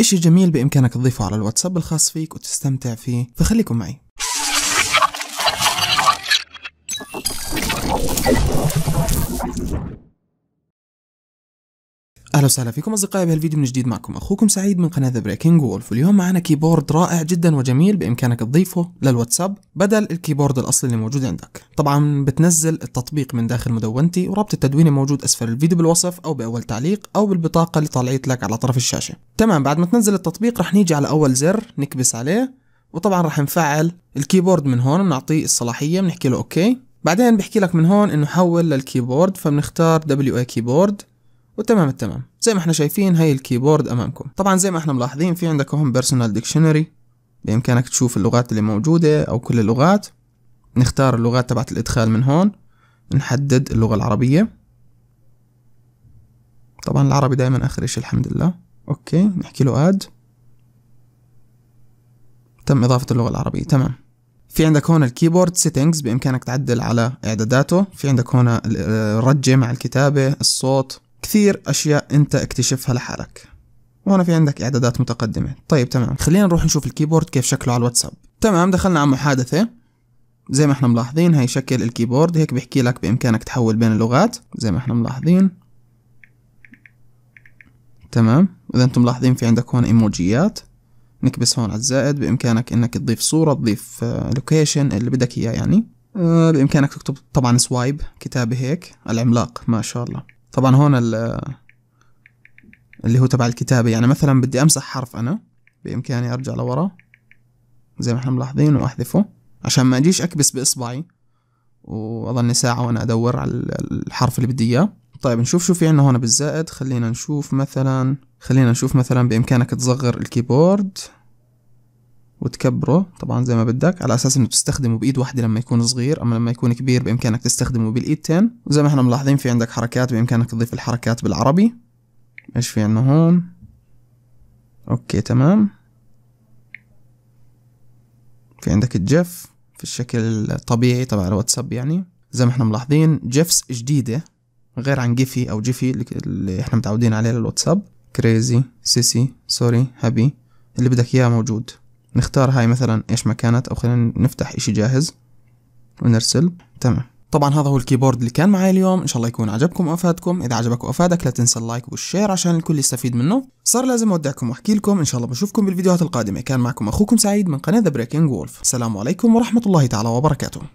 إشي جميل بإمكانك تضيفه على الواتساب الخاص فيك وتستمتع فيه فخليكم معي اهلا وسهلا فيكم اصدقائي بهالفيديو من جديد معكم اخوكم سعيد من قناه ذا بريكنج وولف واليوم معنا كيبورد رائع جدا وجميل بامكانك تضيفه للواتساب بدل الكيبورد الاصلي اللي موجود عندك طبعا بتنزل التطبيق من داخل مدونتي ورابط التدوين موجود اسفل الفيديو بالوصف او باول تعليق او بالبطاقه اللي طالعيت لك على طرف الشاشه تمام بعد ما تنزل التطبيق رح نيجي على اول زر نكبس عليه وطبعا رح نفعل الكيبورد من هون بنعطيه الصلاحيه بنحكي له اوكي بعدين بحكي لك من هون انه حول للكيبورد فبنختار اي كيبورد وتمام التمام زي ما احنا شايفين هاي الكيبورد امامكم طبعا زي ما احنا ملاحظين في عندك هون بيرسونال ديكشنري بامكانك تشوف اللغات اللي موجودة او كل اللغات نختار اللغات تبعت الادخال من هون نحدد اللغة العربية طبعا العربي دائما اخر شيء الحمد لله اوكي نحكي له اد تم اضافة اللغة العربية تمام في عندك هون الكيبورد سيتنجز بامكانك تعدل على اعداداته في عندك هون آه، الرجة مع الكتابة الصوت كثير أشياء أنت اكتشفها لحالك وهنا في عندك إعدادات متقدمة طيب تمام خلينا نروح نشوف الكيبورد كيف شكله على الواتساب تمام دخلنا على محادثة زي ما احنا ملاحظين هي شكل الكيبورد هيك بيحكي لك بإمكانك تحول بين اللغات زي ما احنا ملاحظين تمام إذا أنتم ملاحظين في عندك هون إيموجيات نكبس هون على الزائد بإمكانك إنك تضيف صورة تضيف لوكيشن آه، اللي بدك إياه يعني آه، بإمكانك تكتب طبعا سوايب كتابة هيك العملاق ما شاء الله طبعا هون اللي هو تبع الكتابة يعني مثلا بدي امسح حرف انا بامكاني ارجع لورا زي ما احنا ملاحظين واحذفه عشان ما اجيش اكبس باصبعي واظني ساعة وانا ادور على الحرف اللي بدي اياه طيب نشوف شو في عنا هون بالزائد خلينا نشوف مثلا خلينا نشوف مثلا بامكانك تصغر الكيبورد وتكبره طبعا زي ما بدك على اساس انه تستخدمه بايد واحده لما يكون صغير اما لما يكون كبير بامكانك تستخدمه بالايدتين وزي ما احنا ملاحظين في عندك حركات بامكانك تضيف الحركات بالعربي ايش في عندنا هون اوكي تمام في عندك الجف في الشكل الطبيعي تبع الواتساب يعني زي ما احنا ملاحظين جيفس جديدة غير عن جيفي او جيفي اللي احنا متعودين عليه للواتساب كريزي سيسي سوري هابي اللي بدك اياه موجود نختار هاي مثلا ايش ما كانت او خلينا نفتح اشي جاهز ونرسل تمام طبعا هذا هو الكيبورد اللي كان معي اليوم ان شاء الله يكون عجبكم وافادكم اذا عجبك وافادك لا تنسى اللايك والشير عشان الكل يستفيد منه صار لازم اودعكم واحكي لكم ان شاء الله بشوفكم بالفيديوهات القادمه كان معكم اخوكم سعيد من قناه ذا بريكنج وولف السلام عليكم ورحمه الله تعالى وبركاته